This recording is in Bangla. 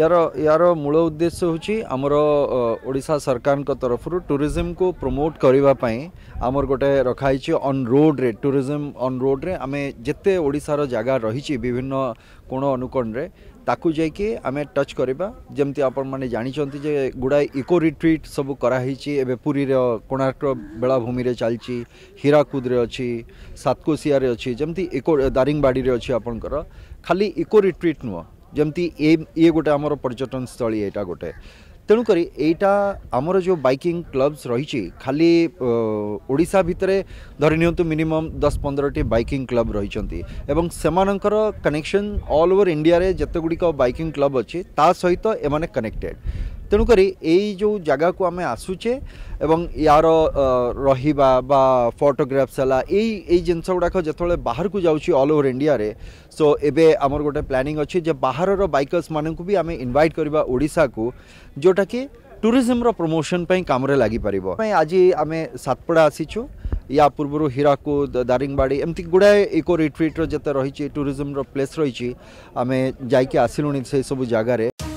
यार यार मूल उद्देश्य हूँ आमर ओडा सरकार तरफ टूरीजम को प्रमोट करने आमर गोटे रखाई अन् रोड्रे टूरीजम अन् रोड्रे आम जिते ओडार जगह रही विभिन्न कोण अनुकोणे ताकू जाकि आम टच करवा जमी आपण जानते गुड़ाए इको रिट्रिट सब कराही एवं पुरीर कोणार्क बेलाभूमि चलती हीराकुद्रे अच्छी सातकोसीआर अच्छी जमी इको दारिंगबाड़ी अच्छी आपंकर खाली इको रिट्रिट नुह ଯେମିତି ଏ ଇଏ ଗୋଟେ ଆମର ପର୍ଯ୍ୟଟନସ୍ଥଳୀ ଏଇଟା ଗୋଟେ ତେଣୁକରି ଏଇଟା ଆମର ଯେଉଁ ବାଇକିଂ କ୍ଲବ୍ସ ରହିଛି ଖାଲି ଓଡ଼ିଶା ଭିତରେ ଧରି ନିଅନ୍ତୁ ମିନିମମ୍ ଦଶ ପନ୍ଦରଟି ବାଇକିଂ କ୍ଲବ୍ ରହିଛନ୍ତି ଏବଂ ସେମାନଙ୍କର କନେକ୍ସନ୍ ଅଲ୍ ଓଭର୍ ଇଣ୍ଡିଆରେ ଯେତେ ଗୁଡ଼ିକ ବାଇକିଂ କ୍ଲବ୍ ଅଛି ତା ସହିତ ଏମାନେ କନେକ୍ଟେଡ଼୍ তেণুকরি এই যে জায়গাকে আমি আসুছে এবং ইয়ার রহবা বা ফটোগ্রাফস হল এই এই জিনিস গুড়াক যেতবে বাহারক যাচ্ছি অল ওভর ইন্ডিয়ারে সো এবে আমার গোটে প্ল্যানিং অছি যে বাহারর বাইকর্স মানুষ বি আমি ইনভাইট করা ওড়শাকু যেটা কি ট্যুরিজমর প্রমোশন পাই কামরে লাগিপার আজ আমি সাতপড়া আসিছু या पूर्व हीराकुद दारिंगबाड़ी एमती गुड़ाए इको रिट्रिट्र जिते रही टूरीजम्र प्लेस रही आम जाइक आसलु से सब जगार